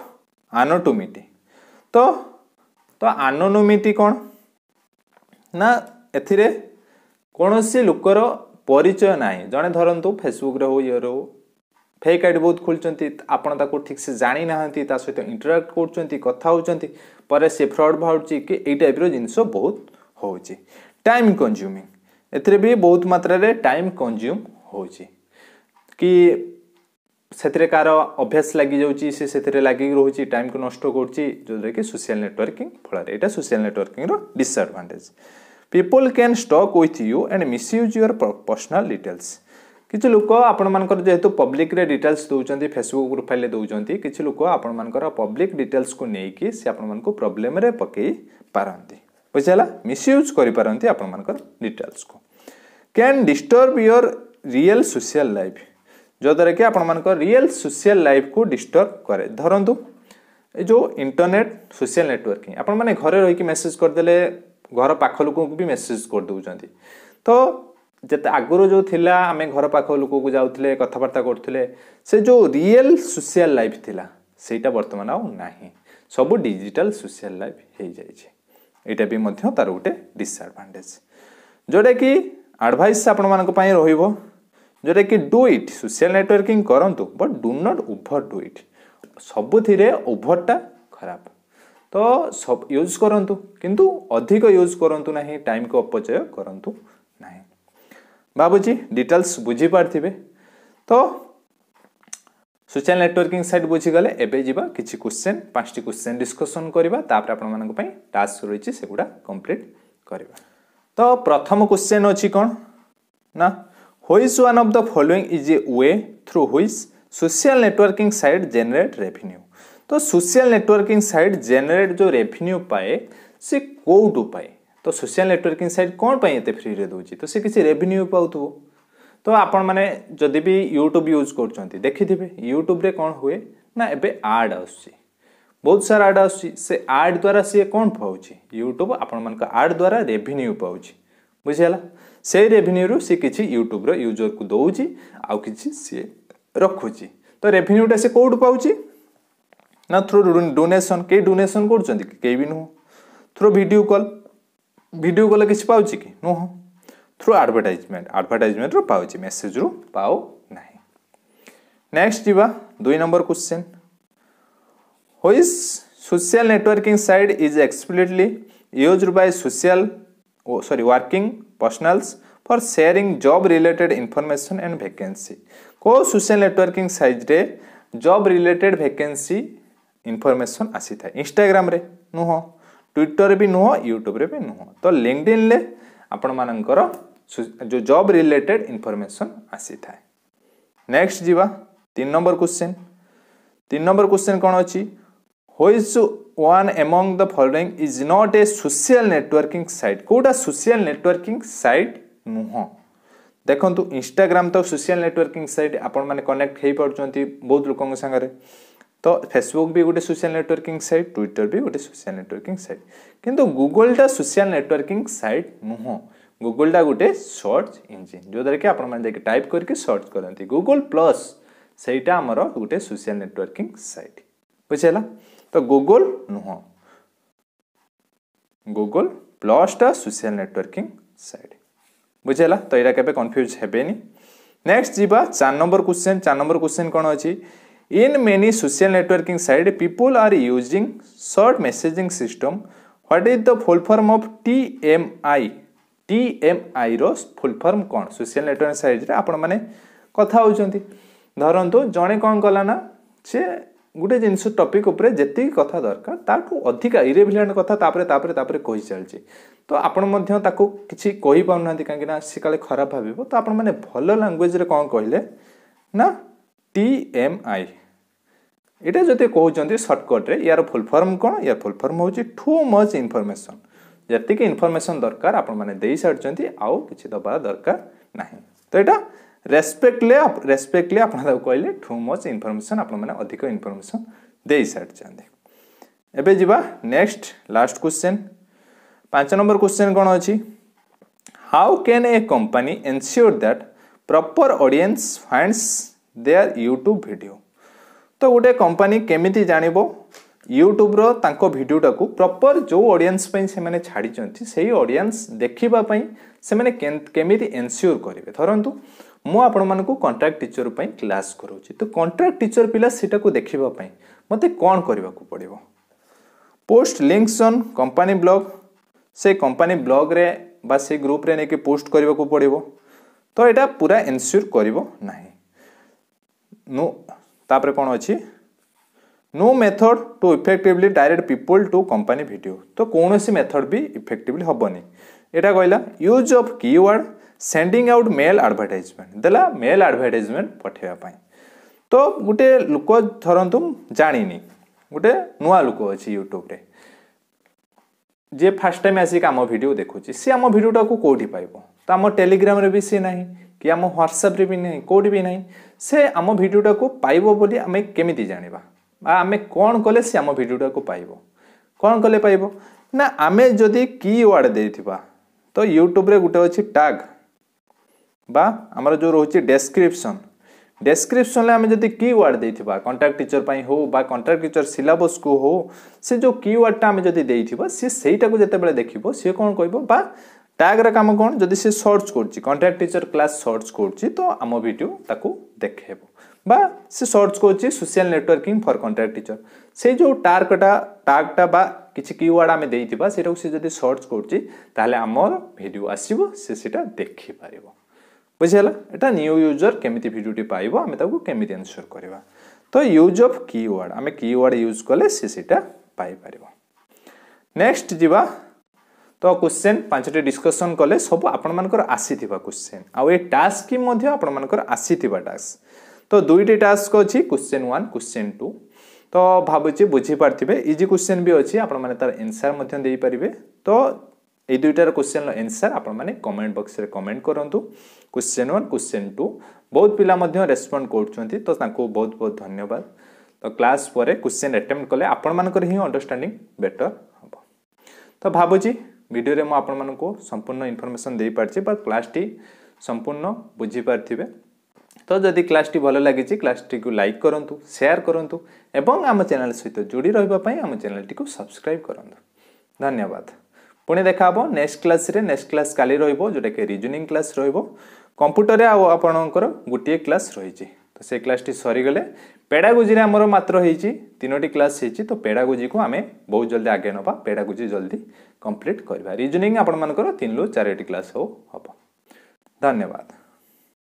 ଆନୋଟୋମିଟି ତ ତ ଆନୋନୋମିଟି କ'ଣ ନା ଏଥିରେ କୌଣସି ଲୋକର ପରିଚୟ ନାହିଁ ଜଣେ ଧରନ୍ତୁ ଫେସବୁକ୍ରେ ହଉ ଇଏରେ ହଉ ଫେକ୍ ଆଇ ଡି ବହୁତ ଖୋଲୁଛନ୍ତି ଆପଣ ତାକୁ ଠିକ୍ସେ ଜାଣିନାହାନ୍ତି ତା ସହିତ ଇଣ୍ଟରାକ୍ଟ କରୁଛନ୍ତି କଥା ହେଉଛନ୍ତି ପରେ ସେ ଫ୍ରଡ଼ ବାହାରୁଛି କି ଏଇ ଟାଇପ୍ର ଜିନିଷ ବହୁତ ହେଉଛି ଟାଇମ୍ କନଜ୍ୟୁମିଂ एथरे भी बहुत मात्र टाइम कंज्यूम हो कि से कार अभ्यास लगी से लग रही टाइम को नष्ट करोद्वे कि सोशियाल नेटवर्किंग फल social networking disadvantage people can stalk ओथ you and misuse your personal details किसी लोक आपर जेहतु पब्लिक रे डिटेल्स दौरान फेसबुक प्रोफाइल दौरान किसी लोक आपर पब्लिक डिटेल्स को लेकिन से आपण मानक प्रोब्लेम पकई पारती बुझाला मिसयूज करीटेल्स को can disturb your real social life जोद्वारा कि आप रियल सोशल लाइफ को डिस्टर्ब करे धरतु जो इंटरनेट सोशल नेटवर्किंग आपण मैंने घरे रही मेसेज करदे घर पाख लोक भी मेसेज करदेज तो जिते आगर जो थी आम घर पाख लोक जाऊे कथबार्ता करुले से जो रियल सोशल लाइफ थी से बर्तमान आ सब डिजिटल सोशल लाइफ हो जाए ଏଇଟା ବି ମଧ୍ୟ ତା'ର ଗୋଟେ ଡିସ୍ଆଡ଼ଭାଣ୍ଟେଜ୍ ଯେଉଁଟାକି ଆଡ଼ଭାଇସ୍ ଆପଣମାନଙ୍କ ପାଇଁ ରହିବ ଯେଉଁଟାକି ଡୁ ଇଟ୍ ସୋସିଆଲ୍ ନେଟୱାର୍କିଂ କରନ୍ତୁ but do not overdo it ସବୁଥିରେ ଓଭରଟା ଖରାପ ତ ସବ ୟୁଜ୍ କରନ୍ତୁ କିନ୍ତୁ ଅଧିକ ୟୁଜ୍ କରନ୍ତୁ ନାହିଁ ଟାଇମ୍କୁ ଅପଚୟ କରନ୍ତୁ ନାହିଁ ଭାବୁଛି ଡିଟେଲ୍ସ ବୁଝିପାରିଥିବେ ତ সোশিয়াল নেটওয়ার্কিং সাইট বুঝিগলে এবে যা কিছু কোশ্চেন পাঁচটি কোশ্চেন ডিসকসন করা তাপরে আপনার টাস্ক রয়েছে সেগুড়া কমপ্লিট করা তো প্রথম কোশ্চেন অছি কোণ না which one of the following is a way through which social networking site generate revenue তো সোশিয়াল নেটওয়ার্কিং সাইট জেনারেট যে রেভিনিউ পায়ে সে কোটু পায়ে তো সোশিয়াল নেটওয়ার্কিং সাইট কোণ পাই এতে ফ্রিরে দেଉଛି তো সে কিছু রেভিনিউ পাওথব तो आपण मैंने जदि भी यूट्यूब यूज कर देखिथे यूट्यूब कौन हुए ना एवं आड आस बहुत सारा आड आस आड द्वारा सी कौन पाँच यूट्यूब आपण मान आड द्वारा रेभिन्यू पाँच बुझेगा से रेभिन्यू सी किसी यूट्यूब यूजर को दौर आउ तो कि सी रखुच्छी तो रेभिन्यूटा से कौट पाँच ना थ्रू डोनेसन कई डोनेसन करू भिड कल भिड कल किसी पाँच कि नुह थ्रु आडभर्टाइजमेन्ट आडभर्टाइजमेन्ट्ରୁ ପାଉଛି ମେସେଜ୍ରୁ ପାଉ ନାହିଁ ନେକ୍ସଟ जीवा दुई number question which social networking site is explicitly used by social networking personals for sharing job related information and vacancy को सोशल नेटवर्किंग सैज्रे जॉब रिलेटेड वैकेंसी इनफर्मेशन आसी था इंस्टाग्राम नुह ट्विटर भी नुह यूट्यूब्रे भी नुह तो लिंकड रे आपण मानकर जो जॉब रिलेटेड इनफर्मेसन आसी थाए नेक्स्ट जीवा तीन नंबर क्वेश्चन तीन नंबर क्वेश्चन कौन अच्छी which one among the following is not a social networking site कौटा सोशल नेटवर्किंग सैट नुह देखु इनस्टाग्राम तो सोशल नेटवर्किंग आप कनेक्ट हो पार्टी बहुत लोकों सागर तो फेसबुक भी गोटे सोशल नेटवर्किंग सैट ट्विटर भी गोटे सोशल नेटवर्किंग सैट कि गुगलटा सोशल नेटवर्किंग सैट नुह ଗୁଗୁଲଟା ଗୋଟେ ସର୍ଚ୍ଚ ଇଞ୍ଜିନ୍ ଯେଉଁଦ୍ୱାରା କି ଆପଣମାନେ ଯାଇକି ଟାଇପ୍ କରିକି ସର୍ଚ୍ଚ କରନ୍ତି ଗୁଗୁଲ ପ୍ଲସ୍ ସେଇଟା ଆମର ଗୋଟେ ସୋସିଆଲ ନେଟୱାର୍କିଂ ସାଇଟ୍ ବୁଝିହେଲା ତ ଗୁଗୁଲ ନୁହଁ ଗୁଗୁଲ ପ୍ଲସ୍ଟା ସୋସିଆଲ ନେଟୱାର୍କିଂ ସାଇଟ୍ ବୁଝିହେଲା ତ ଏଇଟା କେବେ କନଫ୍ୟୁଜ୍ ହେବେନି ନେକ୍ସଟ ଯିବା ଚାରି ନମ୍ବର କ୍ୱେଶ୍ଚନ୍ ଚାରି ନମ୍ବର କ୍ୱେଶ୍ଚନ୍ କ'ଣ ଅଛି In many social networking site, people are using short messaging system. What is the full form of TMI? ଟିଏମ୍ଆଇର ଫୁଲ୍ ଫର୍ମ କ'ଣ ସୋସିଆଲ୍ ନେଟୱାର୍କ ସାଇଜ୍ରେ ଆପଣମାନେ କଥା ହେଉଛନ୍ତି ଧରନ୍ତୁ ଜଣେ କ'ଣ କଲା ନା ସିଏ ଗୋଟେ ଜିନିଷ ଟପିକ୍ ଉପରେ ଯେତିକି କଥା ଦରକାର ତାଠୁ ଅଧିକା ଇରେଭିଲାଣ୍ଟ କଥା ତାପରେ ତାପରେ ତାପରେ କହି ଚାଲିଛି ତ ଆପଣ ମଧ୍ୟ ତାକୁ କିଛି କହିପାରୁନାହାନ୍ତି କାହିଁକିନା ସେ କାଳେ ଖରାପ ଭାବିବ ତ ଆପଣମାନେ ଭଲ ଲାଙ୍ଗୁଏଜ୍ରେ କ'ଣ କହିଲେ ନା ଟି ଏମ୍ ଆଇ ଏଇଟା ଯଦି କହୁଛନ୍ତି ସର୍ଟକଟ୍ରେ ୟାର ଫୁଲ୍ ଫର୍ମ କ'ଣ ୟାର ଫୁଲ୍ ଫର୍ମ ହେଉଛି ଟୁ ମଚ୍ ଇନଫର୍ମେସନ୍ जैसे इनफर्मेसन दरकार आपसारी आउ कि दबा दरकार ना तो यहाँ रेस्पेक्टली रेस्पेक्टली कहे टू मच इनफर्मेसन आपधिक इनफर्मेसन दे सारी एवं जी नेक्स्ट लास्ट क्वेश्चन पांच नंबर क्वेश्चन कौन अच्छी how can a company ensure that proper audience finds their YouTube video तो गोटे कंपनी केमी जानवे ୟୁଟ୍ୟୁବ୍ର ତାଙ୍କ ଭିଡ଼ିଓଟାକୁ ପ୍ରପର୍ ଯେଉଁ ଅଡ଼ିଏନ୍ସ ପାଇଁ ସେମାନେ ଛାଡ଼ିଛନ୍ତି ସେଇ ଅଡ଼ିଏନ୍ସ ଦେଖିବା ପାଇଁ ସେମାନେ କେମିତି ଏନ୍ସିଓର କରିବେ ଧରନ୍ତୁ ମୁଁ ଆପଣମାନଙ୍କୁ କଣ୍ଟ୍ରାକ୍ଟ ଟିଚର ପାଇଁ କ୍ଲାସ୍ କରାଉଛି ତ କଣ୍ଟ୍ରାକ୍ଟ ଟିଚର ପିଲା ସେଟାକୁ ଦେଖିବା ପାଇଁ ମୋତେ କ'ଣ କରିବାକୁ ପଡ଼ିବ post links on company blog ସେ କମ୍ପାନୀ ବ୍ଲଗ୍ରେ ବା ସେ ଗ୍ରୁପ୍ରେ ନେଇକି ପୋଷ୍ଟ କରିବାକୁ ପଡ଼ିବ ତ ଏଇଟା ପୁରା ଏନ୍ସିଓର କରିବ ନାହିଁ ନୁ ତାପରେ କ'ଣ ଅଛି no method to effectively direct people to company video तो कौन सी मेथड भी इफेक्टिवली हेनी यहाँ कहला use of keyword sending out mail advertisement देला मेल आडभटाइजमेंट पठाइवाई तो गोटे लोक धरतु जाणी गोटे नुआ लोक अच्छी यूट्यूब्रे ଯିଏ ଫାର୍ଷ୍ଟ ଟାଇମ୍ ଆସିକି ଆମ ଭିଡ଼ିଓ ଦେଖୁଛି ସିଏ ଆମ ଭିଡ଼ିଓଟାକୁ କେଉଁଠି ପାଇବ ତ ଆମ ଟେଲିଗ୍ରାମରେ ବି ସିଏ ନାହିଁ କି ଆମ ହ୍ୱାଟ୍ସଆପ୍ରେ ବି ନାହିଁ କେଉଁଠି ବି ନାହିଁ ସେ ଆମ ଭିଡ଼ିଓଟାକୁ ପାଇବ ବୋଲି ଆମେ କେମିତି ଜାଣିବା आम कौन कले सी आम भिडटा पाइब कौन कले पाइब ना आम जदि कीवर्ड दे तो यूट्यूब्रे गोटे अच्छे टैग बामर जो रोचे डेस्क्रिप्सन डेस्क्रिप्सन आम जब कीवर्ड दे कंट्राक्ट टीचर पर हो बा कंट्राक्ट टीचर सिलेबस को हो से जो कीवर्डटा आम जब सी से जिते देख सी कौन कह टैग्र काम कौन जदि सी सर्च कर क्लास सर्च कर तो आम भिडियो ताकू देखेब বা সে সর্চ করছে social networking for contract teacher সেই যে টার্কটা টার্কটা বা কিছু কিওয়ার্ড আমি দেইথিবা সেটাকে সে যদি সর্চ করছে তাহলে আমার ভিডিও আসিব সে সেটা দেখিপারিব বুঝিগলা এটা নিউ ইউজর কেমিতি ভিডিওটি পাইব আমি তাকে কেমিতি আনসর করা তো ইউজ অফ কিওয়ার্ড আমি কিওয়ার্ড ইউজ কলে সে সেটা পাইপারিব নেক্সট যা তো কোশ্চেন পাঁচটি ডিসকসন কলে সব আপনার আসিথিবা কোশ্চেন আউ এ টাস্ক কি মধ্যে আপনার আসিথিবা টাস্ক तो दुईटी टास्क अच्छी क्वेश्चन वन क्वेश्चन टू तो भावुचे बुझीपारे इजी क्वेश्चन भी अच्छी आपर एनसर मैंपरेंगे तो दुईटार क्वेश्चन एनसर आप कमेंट बक्स में कमेंट करूँ क्वेश्चन वन क्वेश्चन टू बहुत पिला रेस्पंड कर तो बहुत बहुत धन्यवाद तो क्लास पर क्वेश्चन एटेम्प्ट कले आपर ही अंडरस्टाँग बेटर हम तो भावुची भिडियो मुझे संपूर्ण इनफर्मेसन दे पार्टी बट क्लास टी संपूर्ण बुझीपारे ତ ଯଦି କ୍ଲାସ୍ଟି ଭଲ ଲାଗିଛି କ୍ଲାସ୍ଟିକୁ ଲାଇକ୍ କରନ୍ତୁ ସେୟାର କରନ୍ତୁ ଏବଂ ଆମ ଚ୍ୟାନେଲ୍ ସହିତ ଯୋଡ଼ି ରହିବା ପାଇଁ ଆମ ଚ୍ୟାନେଲ୍ଟିକୁ ସବସ୍କ୍ରାଇବ୍ କରନ୍ତୁ ଧନ୍ୟବାଦ ପୁଣି ଦେଖାହେବ ନେକ୍ସଟ କ୍ଲାସ୍ରେ ନେକ୍ସଟ କ୍ଲାସ୍ କାଲି ରହିବ ଯେଉଁଟାକି ରିଜନିଂ କ୍ଲାସ୍ ରହିବ କମ୍ପ୍ୟୁଟରରେ ଆଉ ଆପଣଙ୍କର ଗୋଟିଏ କ୍ଲାସ୍ ରହିଛି ତ ସେ କ୍ଲାସ୍ଟି ସରିଗଲେ ପେଡ଼ାଗୋଜିରେ ଆମର ମାତ୍ର ହେଇଛି ତିନୋଟି କ୍ଲାସ୍ ହେଇଛି ତ ପେଡ଼ାଗୋଜିକୁ ଆମେ ବହୁତ ଜଲ୍ଦି ଆଗେ ନେବା ପେଡ଼ାଗୋଜି ଜଲ୍ଦି କମ୍ପ୍ଲିଟ୍ କରିବା ରିଜନିଂ ଆପଣମାନଙ୍କର ତିନିରୁ ଚାରୋଟି କ୍ଲାସ୍ ହଉ ହେବ ଧନ୍ୟବାଦ